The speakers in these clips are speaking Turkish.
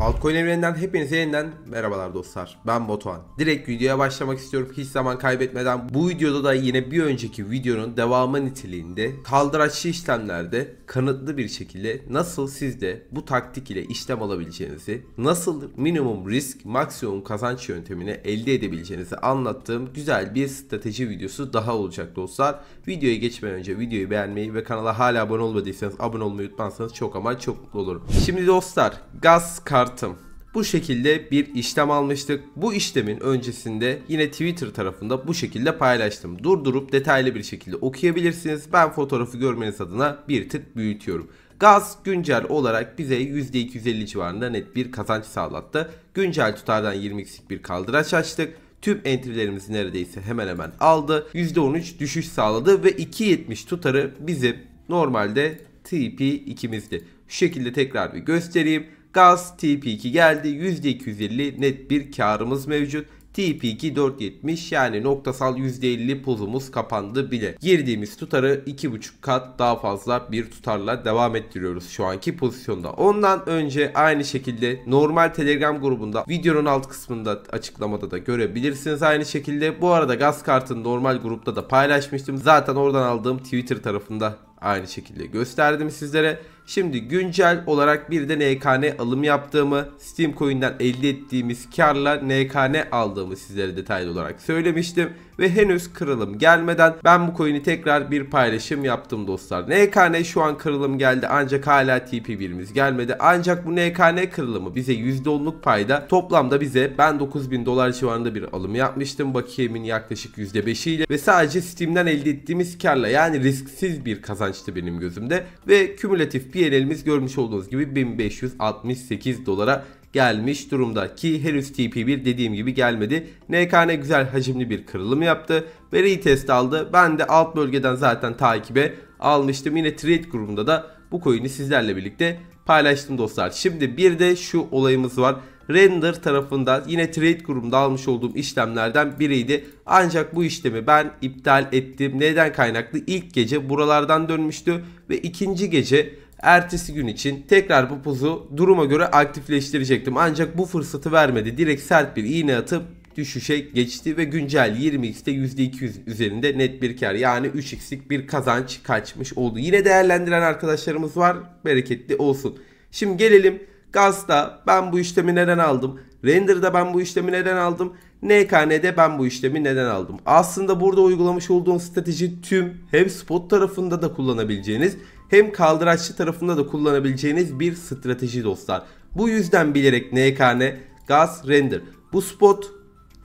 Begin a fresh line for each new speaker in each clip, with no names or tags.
Altcoin evreninden hepinize yeniden merhabalar dostlar. Ben Botuan. Direkt videoya başlamak istiyorum hiç zaman kaybetmeden. Bu videoda da yine bir önceki videonun devamı niteliğinde kaldıraçlı işlemlerde kanıtlı bir şekilde nasıl siz de bu taktik ile işlem alabileceğinizi, nasıl minimum risk maksimum kazanç yöntemini elde edebileceğinizi anlattığım güzel bir strateji videosu daha olacak dostlar. Videoya geçmeden önce videoyu beğenmeyi ve kanala hala abone olmadıysanız abone olmayı unutmazsanız çok ama çok mutlu olurum. Şimdi dostlar gaz kar çıkarttım. Bu şekilde bir işlem almıştık. Bu işlemin öncesinde yine Twitter tarafında bu şekilde paylaştım. Durdurup detaylı bir şekilde okuyabilirsiniz. Ben fotoğrafı görmeniz adına bir tık büyütüyorum. Gaz güncel olarak bize %250 civarında net bir kazanç sağlattı. Güncel tutardan 20x'lik bir kaldıraç açtık. Tüm entrilerimizi neredeyse hemen hemen aldı. %13 düşüş sağladı ve 2.70 tutarı bizim normalde TP ikimizdi. Şu şekilde tekrar bir göstereyim. Gaz TP2 geldi. %250 net bir karımız mevcut. TP2 470 yani noktasal %50 pulumuz kapandı bile. Girdiğimiz tutarı 2,5 kat daha fazla bir tutarla devam ettiriyoruz şu anki pozisyonda. Ondan önce aynı şekilde normal Telegram grubunda videonun alt kısmında açıklamada da görebilirsiniz aynı şekilde. Bu arada gaz kartını normal grupta da paylaşmıştım. Zaten oradan aldığım Twitter tarafında aynı şekilde gösterdim sizlere. Şimdi güncel olarak bir de NKN alım yaptığımı, Steam Coin'den elde ettiğimiz karla NKN aldığımı sizlere detaylı olarak söylemiştim ve henüz kırılım gelmeden ben bu coin'i tekrar bir paylaşım yaptım dostlar. NKN şu an kırılım geldi ancak hala TP1'imiz gelmedi. Ancak bu NKN kırılımı bize %10'luk payda toplamda bize ben 9000 dolar civarında bir alım yapmıştım. Bakiyemin yaklaşık %5'iyle ve sadece Steam'den elde ettiğimiz karla yani risksiz bir kazançtı benim gözümde ve kümülatif PNL'imiz görmüş olduğunuz gibi 1568 dolara gelmiş durumda ki henüz TP1 dediğim gibi gelmedi. NKN güzel hacimli bir kırılım yaptı ve retest aldı. Ben de alt bölgeden zaten takibe almıştım. Yine trade grubunda da bu coin'i sizlerle birlikte paylaştım dostlar. Şimdi bir de şu olayımız var. Render tarafında yine trade grubunda almış olduğum işlemlerden biriydi. Ancak bu işlemi ben iptal ettim. Neden kaynaklı? İlk gece buralardan dönmüştü ve ikinci gece ertesi gün için tekrar bu puzu duruma göre aktifleştirecektim. Ancak bu fırsatı vermedi. Direkt sert bir iğne atıp düşüşe geçti ve güncel 20x'te %200 üzerinde net bir kar yani 3x'lik bir kazanç kaçmış oldu. Yine değerlendiren arkadaşlarımız var. Bereketli olsun. Şimdi gelelim gasta. ben bu işlemi neden aldım? Render'da ben bu işlemi neden aldım? NKN'de ben bu işlemi neden aldım? Aslında burada uygulamış olduğum strateji tüm hem spot tarafında da kullanabileceğiniz hem kaldıraçlı tarafında da kullanabileceğiniz bir strateji dostlar. Bu yüzden bilerek NKN, Gas, Render, bu spot,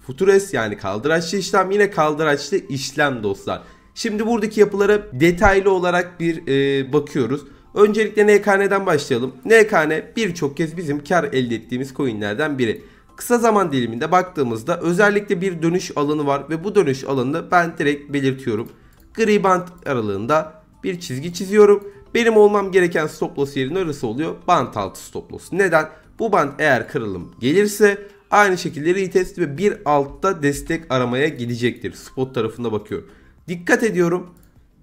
Futures yani kaldıraçlı işlem yine kaldıraçlı işlem dostlar. Şimdi buradaki yapılara detaylı olarak bir e, bakıyoruz. Öncelikle NKN'den başlayalım. NKN birçok kez bizim kar elde ettiğimiz coinlerden biri. Kısa zaman diliminde baktığımızda özellikle bir dönüş alanı var ve bu dönüş alanını ben direkt belirtiyorum. Gri band aralığında bir çizgi çiziyorum benim olmam gereken stop loss yerin arası oluyor. Bant altı stop loss. Neden? Bu bant eğer kırılım gelirse aynı şekilde retest ve bir altta destek aramaya gidecektir. Spot tarafında bakıyorum. Dikkat ediyorum.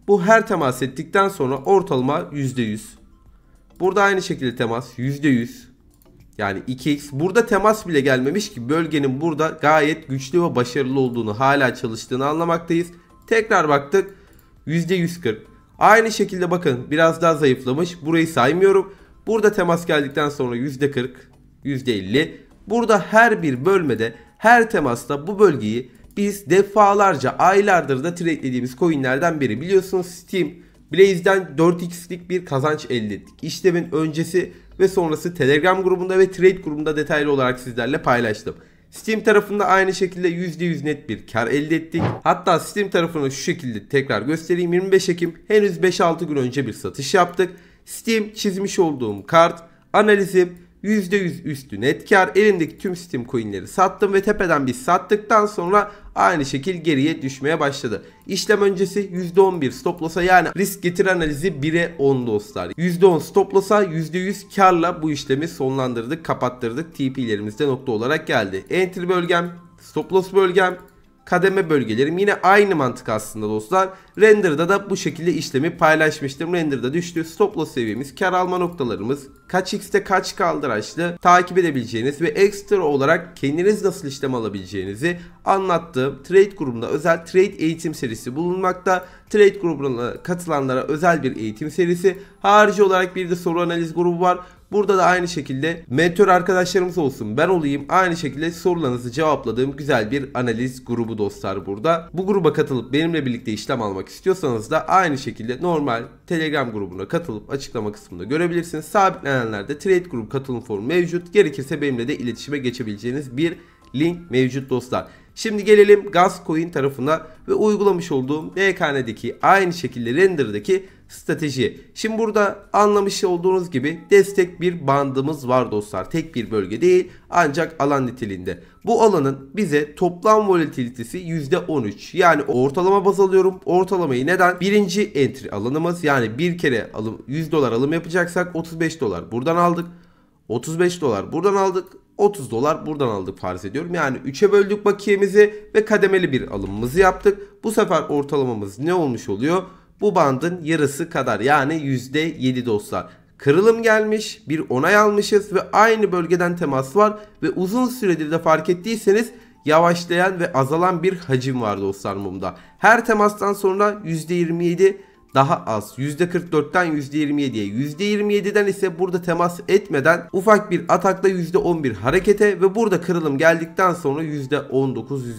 Bu her temas ettikten sonra ortalama %100. Burada aynı şekilde temas %100. Yani 2x. Burada temas bile gelmemiş ki bölgenin burada gayet güçlü ve başarılı olduğunu hala çalıştığını anlamaktayız. Tekrar baktık. %140. Aynı şekilde bakın biraz daha zayıflamış. Burayı saymıyorum. Burada temas geldikten sonra %40, %50. Burada her bir bölmede, her temasta bu bölgeyi biz defalarca aylardır da tradelediğimiz coinlerden biri. Biliyorsunuz Steam Blaze'den 4x'lik bir kazanç elde ettik. İşlemin öncesi ve sonrası Telegram grubunda ve Trade grubunda detaylı olarak sizlerle paylaştım. Steam tarafında aynı şekilde %100 net bir kar elde ettik. Hatta Steam tarafını şu şekilde tekrar göstereyim. 25 Ekim henüz 5-6 gün önce bir satış yaptık. Steam çizmiş olduğum kart analizim %100 üstü net kar. elindeki tüm Steam coinleri sattım ve tepeden bir sattıktan sonra aynı şekil geriye düşmeye başladı. İşlem öncesi %11 stop loss'a yani risk getir analizi 1'e 10 dostlar. %10 stop loss'a %100 karla bu işlemi sonlandırdık, kapattırdık. TP'lerimizde nokta olarak geldi. Entry bölgem, stop loss bölgem, kademe bölgelerim. Yine aynı mantık aslında dostlar. Render'da da bu şekilde işlemi paylaşmıştım. Render'da düştüğü Stop loss seviyemiz, kar alma noktalarımız, kaç x'te kaç kaldıraçlı takip edebileceğiniz ve ekstra olarak kendiniz nasıl işlem alabileceğinizi anlattığım trade grubunda özel trade eğitim serisi bulunmakta. Trade grubuna katılanlara özel bir eğitim serisi. Harici olarak bir de soru analiz grubu var. Burada da aynı şekilde mentor arkadaşlarımız olsun ben olayım aynı şekilde sorularınızı cevapladığım güzel bir analiz grubu dostlar burada. Bu gruba katılıp benimle birlikte işlem almak istiyorsanız da aynı şekilde normal Telegram grubuna katılıp açıklama kısmında görebilirsiniz. Sabitlenenlerde Trade grubu katılım formu mevcut. Gerekirse benimle de iletişime geçebileceğiniz bir link mevcut dostlar. Şimdi gelelim Gascoin tarafına ve uygulamış olduğum DKN'deki aynı şekilde render'daki strateji. Şimdi burada anlamış olduğunuz gibi destek bir bandımız var dostlar. Tek bir bölge değil ancak alan niteliğinde. Bu alanın bize toplam volatilitesi %13. Yani ortalama baz alıyorum. Ortalamayı neden? Birinci entry alanımız yani bir kere alım 100 dolar alım yapacaksak 35 dolar buradan aldık. 35 dolar buradan aldık. 30 dolar buradan aldık farz ediyorum. Yani 3'e böldük bakiyemizi ve kademeli bir alımımızı yaptık. Bu sefer ortalamamız ne olmuş oluyor? Bu bandın yarısı kadar yani %7 dostlar. Kırılım gelmiş, bir onay almışız ve aynı bölgeden temas var ve uzun süredir de fark ettiyseniz yavaşlayan ve azalan bir hacim var dostlar mumda. Her temastan sonra %27 daha az. %44'ten %27'ye. %27'den ise burada temas etmeden ufak bir atakla %11 harekete ve burada kırılım geldikten sonra %19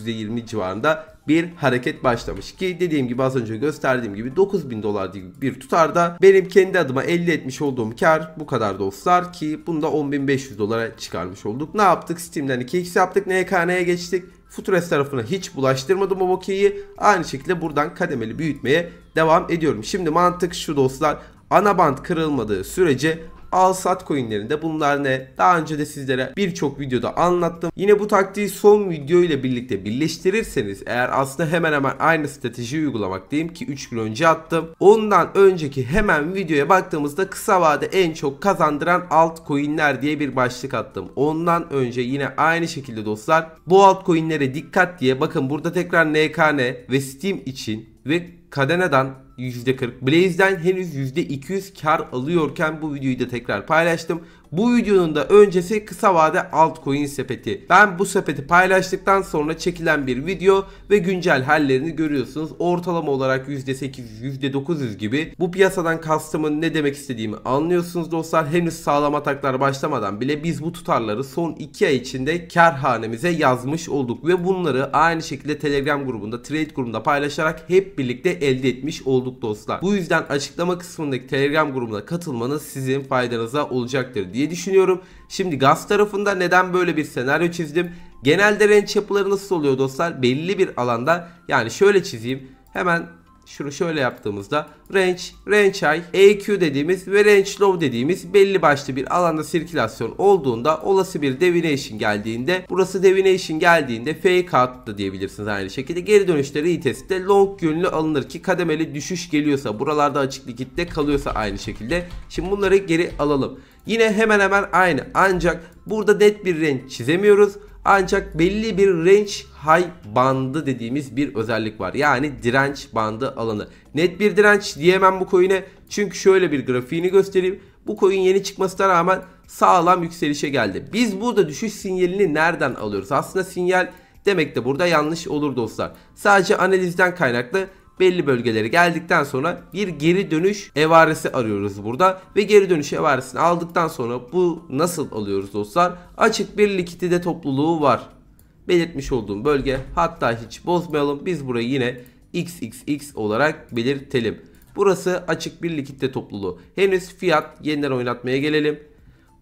%20 civarında bir hareket başlamış ki dediğim gibi az önce gösterdiğim gibi 9000 dolar gibi bir tutarda benim kendi adıma elde etmiş olduğum kar bu kadar dostlar ki bunu bunda 10500 dolara çıkarmış olduk. Ne yaptık? Steam'den 2x yaptık. NKN'ye geçtik. Futures tarafına hiç bulaştırmadım o bokeyi. Aynı şekilde buradan kademeli büyütmeye devam ediyorum. Şimdi mantık şu dostlar. Ana band kırılmadığı sürece al sat coinlerinde bunlar ne? Daha önce de sizlere birçok videoda anlattım. Yine bu taktiği son video ile birlikte birleştirirseniz eğer aslında hemen hemen aynı strateji uygulamak uygulamaktayım ki 3 gün önce attım. Ondan önceki hemen videoya baktığımızda kısa vade en çok kazandıran alt coinler diye bir başlık attım. Ondan önce yine aynı şekilde dostlar bu alt coinlere dikkat diye bakın burada tekrar NKN ve Steam için ve Cadena'dan %40, Blaze'den henüz %200 kar alıyorken bu videoyu da tekrar paylaştım. Bu videonun da öncesi kısa vade altcoin sepeti. Ben bu sepeti paylaştıktan sonra çekilen bir video ve güncel hallerini görüyorsunuz. Ortalama olarak %8, %900 gibi. Bu piyasadan kastımın ne demek istediğimi anlıyorsunuz dostlar. Henüz sağlam ataklar başlamadan bile biz bu tutarları son 2 ay içinde kar hanemize yazmış olduk ve bunları aynı şekilde Telegram grubunda, Trade grubunda paylaşarak hep birlikte elde etmiş olduk dostlar. Bu yüzden açıklama kısmındaki Telegram grubuna katılmanız sizin faydanıza olacaktır diye diye düşünüyorum. Şimdi gaz tarafında neden böyle bir senaryo çizdim? Genelde renç yapıları nasıl oluyor dostlar? Belli bir alanda yani şöyle çizeyim. Hemen şunu şöyle yaptığımızda range, range high, EQ dediğimiz ve range low dediğimiz belli başlı bir alanda sirkülasyon olduğunda olası bir devination geldiğinde burası devination geldiğinde fake out da diyebilirsiniz aynı şekilde. Geri dönüşleri iyi testte long yönlü alınır ki kademeli düşüş geliyorsa buralarda açık likitte kalıyorsa aynı şekilde. Şimdi bunları geri alalım. Yine hemen hemen aynı ancak burada net bir renk çizemiyoruz. Ancak belli bir range high bandı dediğimiz bir özellik var. Yani direnç bandı alanı. Net bir direnç diyemem bu coin'e. Çünkü şöyle bir grafiğini göstereyim. Bu coin yeni çıkmasına rağmen sağlam yükselişe geldi. Biz burada düşüş sinyalini nereden alıyoruz? Aslında sinyal demek de burada yanlış olur dostlar. Sadece analizden kaynaklı belli bölgelere geldikten sonra bir geri dönüş evaresi arıyoruz burada. Ve geri dönüş evaresini aldıktan sonra bu nasıl alıyoruz dostlar? Açık bir likidite topluluğu var. Belirtmiş olduğum bölge hatta hiç bozmayalım. Biz burayı yine XXX olarak belirtelim. Burası açık bir likitte topluluğu. Henüz fiyat yeniden oynatmaya gelelim.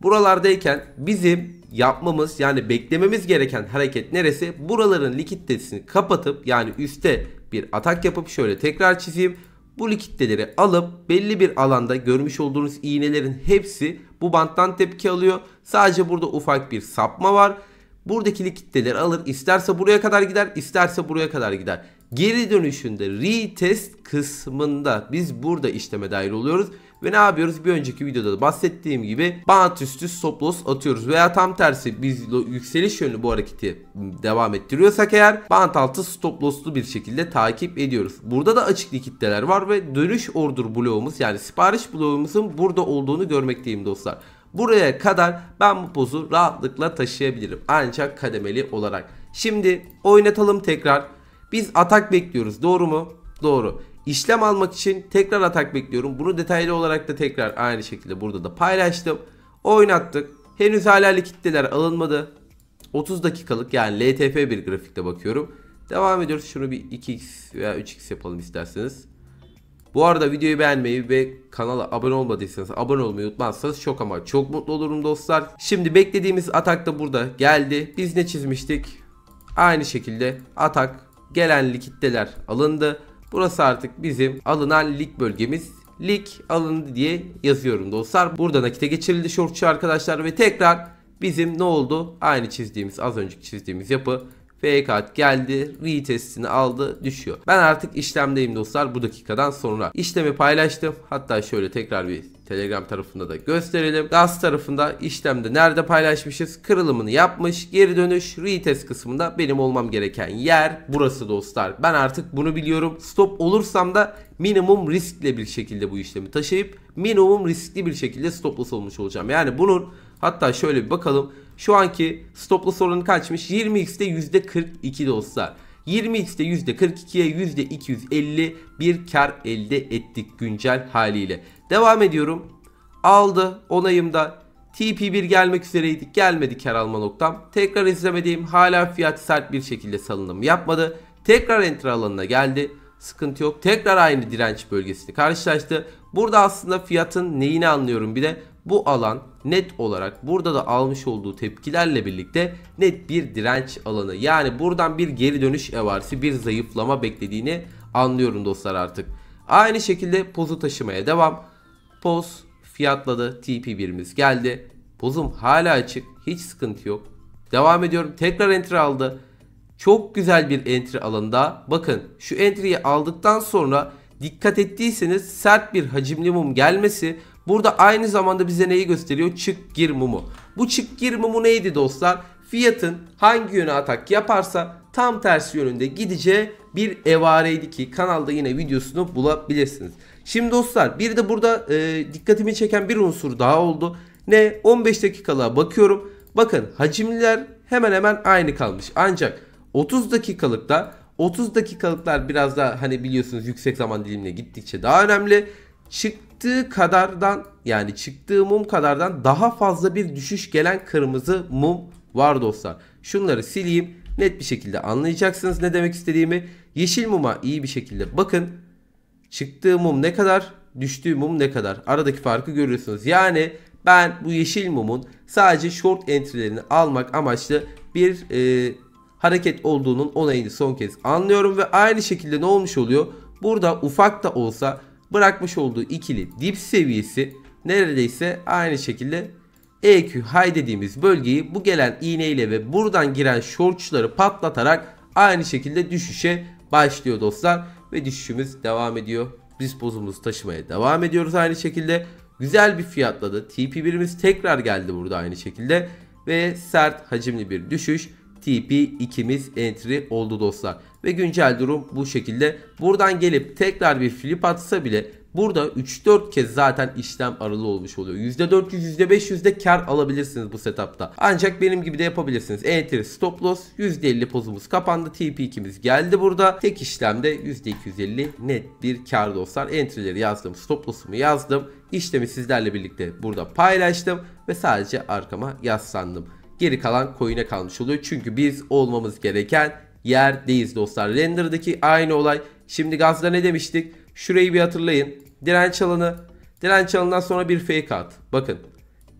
Buralardayken bizim yapmamız yani beklememiz gereken hareket neresi? Buraların likiditesini kapatıp yani üste bir atak yapıp şöyle tekrar çizeyim. Bu likiditeleri alıp belli bir alanda görmüş olduğunuz iğnelerin hepsi bu banttan tepki alıyor. Sadece burada ufak bir sapma var. Buradaki likiditeleri alır. İsterse buraya kadar gider, isterse buraya kadar gider. Geri dönüşünde retest kısmında biz burada işleme dahil oluyoruz ve ne yapıyoruz? Bir önceki videoda da bahsettiğim gibi bant üstü stop loss atıyoruz. Veya tam tersi biz yükseliş yönlü bu hareketi devam ettiriyorsak eğer bant altı stop losslu bir şekilde takip ediyoruz. Burada da açık likitteler var ve dönüş order bloğumuz yani sipariş bloğumuzun burada olduğunu görmekteyim dostlar. Buraya kadar ben bu pozu rahatlıkla taşıyabilirim. Ancak kademeli olarak. Şimdi oynatalım tekrar. Biz atak bekliyoruz doğru mu? Doğru. İşlem almak için tekrar atak bekliyorum. Bunu detaylı olarak da tekrar aynı şekilde burada da paylaştım. Oynattık. Henüz hala kitleler alınmadı. 30 dakikalık yani LTF bir grafikte bakıyorum. Devam ediyoruz. Şunu bir 2x veya 3x yapalım isterseniz. Bu arada videoyu beğenmeyi ve kanala abone olmadıysanız abone olmayı unutmazsanız çok ama çok mutlu olurum dostlar. Şimdi beklediğimiz atak da burada geldi. Biz ne çizmiştik? Aynı şekilde atak gelen likitteler alındı. Burası artık bizim alınan lig bölgemiz. Lig alındı diye yazıyorum dostlar. Burada nakite geçirildi shortçu arkadaşlar ve tekrar bizim ne oldu? Aynı çizdiğimiz az önceki çizdiğimiz yapı Fakeout geldi, retestini aldı, düşüyor. Ben artık işlemdeyim dostlar bu dakikadan sonra. İşlemi paylaştım. Hatta şöyle tekrar bir Telegram tarafında da gösterelim. Gaz tarafında işlemde nerede paylaşmışız? Kırılımını yapmış. Geri dönüş retest kısmında benim olmam gereken yer burası dostlar. Ben artık bunu biliyorum. Stop olursam da minimum riskle bir şekilde bu işlemi taşıyıp minimum riskli bir şekilde stop loss olmuş olacağım. Yani bunun hatta şöyle bir bakalım. Şu anki stop loss oranı kaçmış? 20x'de %42 dostlar. 20x'de %42'ye %250 bir kar elde ettik güncel haliyle. Devam ediyorum. Aldı onayımda. TP1 gelmek üzereydi. Gelmedi kar alma noktam. Tekrar izlemediğim hala fiyat sert bir şekilde salınım yapmadı. Tekrar enter alanına geldi. Sıkıntı yok. Tekrar aynı direnç bölgesini karşılaştı. Burada aslında fiyatın neyini anlıyorum bir de bu alan net olarak burada da almış olduğu tepkilerle birlikte net bir direnç alanı. Yani buradan bir geri dönüş evarisi bir zayıflama beklediğini anlıyorum dostlar artık. Aynı şekilde pozu taşımaya devam. Poz fiyatladı. TP birimiz geldi. Pozum hala açık. Hiç sıkıntı yok. Devam ediyorum. Tekrar enter aldı. Çok güzel bir entry alanında. Bakın şu entry'yi aldıktan sonra dikkat ettiyseniz sert bir hacimli mum gelmesi Burada aynı zamanda bize neyi gösteriyor? Çık gir mumu. Bu çık gir mumu neydi dostlar? Fiyatın hangi yöne atak yaparsa tam tersi yönünde gideceği bir evareydi ki kanalda yine videosunu bulabilirsiniz. Şimdi dostlar bir de burada e, dikkatimi çeken bir unsur daha oldu. Ne 15 dakikalığa bakıyorum. Bakın hacimler hemen hemen aynı kalmış. Ancak 30 dakikalıkta 30 dakikalıklar biraz daha hani biliyorsunuz yüksek zaman dilimine gittikçe daha önemli. Çık çıktığı kadardan yani çıktığı mum kadardan daha fazla bir düşüş gelen kırmızı mum var dostlar. Şunları sileyim net bir şekilde anlayacaksınız ne demek istediğimi. Yeşil muma iyi bir şekilde bakın. Çıktığı mum ne kadar düştüğü mum ne kadar aradaki farkı görüyorsunuz. Yani ben bu yeşil mumun sadece short entry'lerini almak amaçlı bir e, hareket olduğunun onayını son kez anlıyorum ve aynı şekilde ne olmuş oluyor? Burada ufak da olsa bırakmış olduğu ikili dip seviyesi neredeyse aynı şekilde EQ high dediğimiz bölgeyi bu gelen iğneyle ve buradan giren shortçuları patlatarak aynı şekilde düşüşe başlıyor dostlar ve düşüşümüz devam ediyor. Biz pozumuzu taşımaya devam ediyoruz aynı şekilde. Güzel bir fiyatladı. TP birimiz tekrar geldi burada aynı şekilde ve sert hacimli bir düşüş. TP ikimiz entry oldu dostlar. Ve güncel durum bu şekilde. Buradan gelip tekrar bir flip atsa bile burada 3-4 kez zaten işlem aralı olmuş oluyor. %400 500 de kar alabilirsiniz bu setupta. Ancak benim gibi de yapabilirsiniz. entry stop loss %50 pozumuz kapandı. tp ikimiz geldi burada. Tek işlemde %250 net bir kar dostlar. Entry'leri yazdım. Stop loss'umu yazdım. İşlemi sizlerle birlikte burada paylaştım ve sadece arkama yaslandım. Geri kalan coin'e kalmış oluyor. Çünkü biz olmamız gereken yerdeyiz dostlar. Render'daki aynı olay. Şimdi gazda ne demiştik? Şurayı bir hatırlayın. Direnç alanı. Direnç alanından sonra bir fake at. Bakın.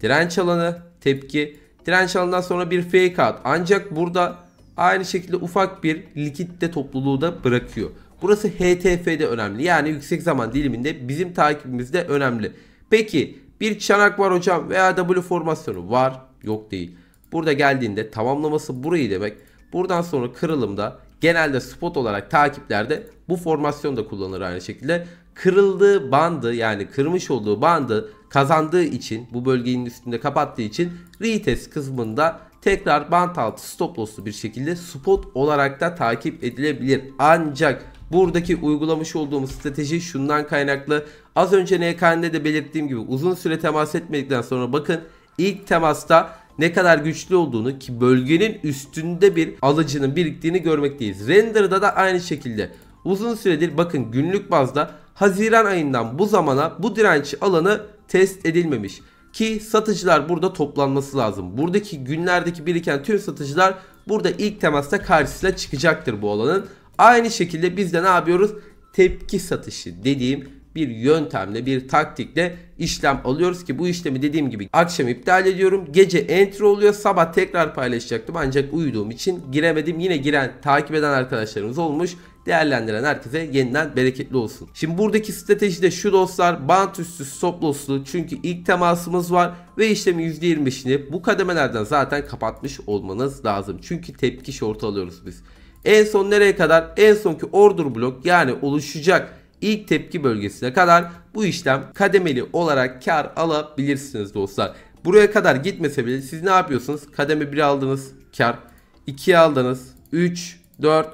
Direnç alanı tepki. Direnç alanından sonra bir fake at. Ancak burada aynı şekilde ufak bir likitte topluluğu da bırakıyor. Burası HTF'de önemli. Yani yüksek zaman diliminde bizim takibimizde önemli. Peki bir çanak var hocam veya W formasyonu var. Yok değil. Burada geldiğinde tamamlaması burayı demek. Buradan sonra kırılımda genelde spot olarak takiplerde bu formasyon da kullanılır aynı şekilde. Kırıldığı bandı yani kırmış olduğu bandı kazandığı için bu bölgenin üstünde kapattığı için retest kısmında tekrar bant altı stop loss'lu bir şekilde spot olarak da takip edilebilir. Ancak buradaki uygulamış olduğumuz strateji şundan kaynaklı. Az önce NKN'de de belirttiğim gibi uzun süre temas etmedikten sonra bakın ilk temasta ne kadar güçlü olduğunu ki bölgenin üstünde bir alıcının biriktiğini görmekteyiz. Render'da da aynı şekilde uzun süredir bakın günlük bazda Haziran ayından bu zamana bu direnç alanı test edilmemiş. Ki satıcılar burada toplanması lazım. Buradaki günlerdeki biriken tüm satıcılar burada ilk temasta karşısına çıkacaktır bu alanın. Aynı şekilde biz de ne yapıyoruz? Tepki satışı dediğim bir yöntemle, bir taktikle işlem alıyoruz ki bu işlemi dediğim gibi akşam iptal ediyorum. Gece entry oluyor. Sabah tekrar paylaşacaktım ancak uyuduğum için giremedim. Yine giren, takip eden arkadaşlarımız olmuş. Değerlendiren herkese yeniden bereketli olsun. Şimdi buradaki strateji de şu dostlar. Bant üstü stop loss'lu çünkü ilk temasımız var ve işlemi %25'ini bu kademelerden zaten kapatmış olmanız lazım. Çünkü tepki short alıyoruz biz. En son nereye kadar? En sonki order blok yani oluşacak ilk tepki bölgesine kadar bu işlem kademeli olarak kar alabilirsiniz dostlar. Buraya kadar gitmese bile siz ne yapıyorsunuz? Kademe 1 aldınız kar. 2 aldınız. 3, 4,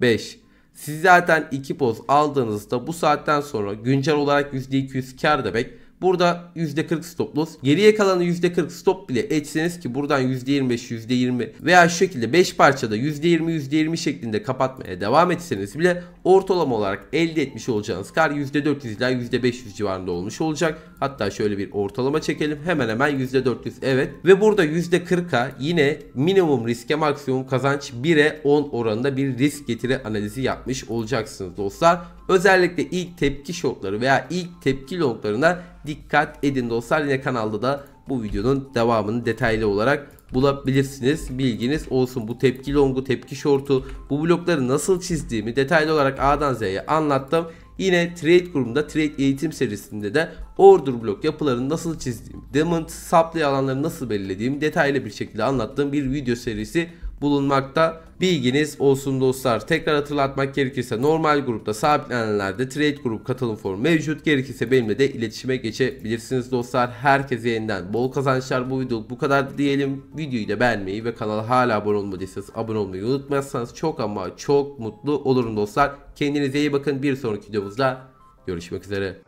5. Siz zaten 2 poz aldığınızda bu saatten sonra güncel olarak %200 kar demek. Burada %40 stop loss. Geriye kalanı %40 stop bile etseniz ki buradan %25, %20 veya şu şekilde 5 parçada %20, %20 şeklinde kapatmaya devam etseniz bile ortalama olarak elde etmiş olacağınız kar %400 ila %500 civarında olmuş olacak. Hatta şöyle bir ortalama çekelim. Hemen hemen %400 evet. Ve burada %40'a yine minimum riske maksimum kazanç 1'e 10 oranında bir risk getiri analizi yapmış olacaksınız dostlar. Özellikle ilk tepki şokları veya ilk tepki loglarına dikkat edin dostlar. Yine kanalda da bu videonun devamını detaylı olarak bulabilirsiniz. Bilginiz olsun. Bu tepki longu, tepki şortu, bu blokları nasıl çizdiğimi detaylı olarak A'dan Z'ye anlattım. Yine trade grubunda trade eğitim serisinde de order blok yapılarını nasıl çizdiğim, demand supply alanları nasıl belirlediğim detaylı bir şekilde anlattığım bir video serisi bulunmakta. Bilginiz olsun dostlar. Tekrar hatırlatmak gerekirse normal grupta sabitlenenlerde trade grup katılım formu mevcut. Gerekirse benimle de iletişime geçebilirsiniz dostlar. Herkese yeniden bol kazançlar. Bu video bu kadar diyelim. Videoyu da beğenmeyi ve kanala hala abone olmadıysanız abone olmayı unutmazsanız çok ama çok mutlu olurum dostlar. Kendinize iyi bakın. Bir sonraki videomuzda görüşmek üzere.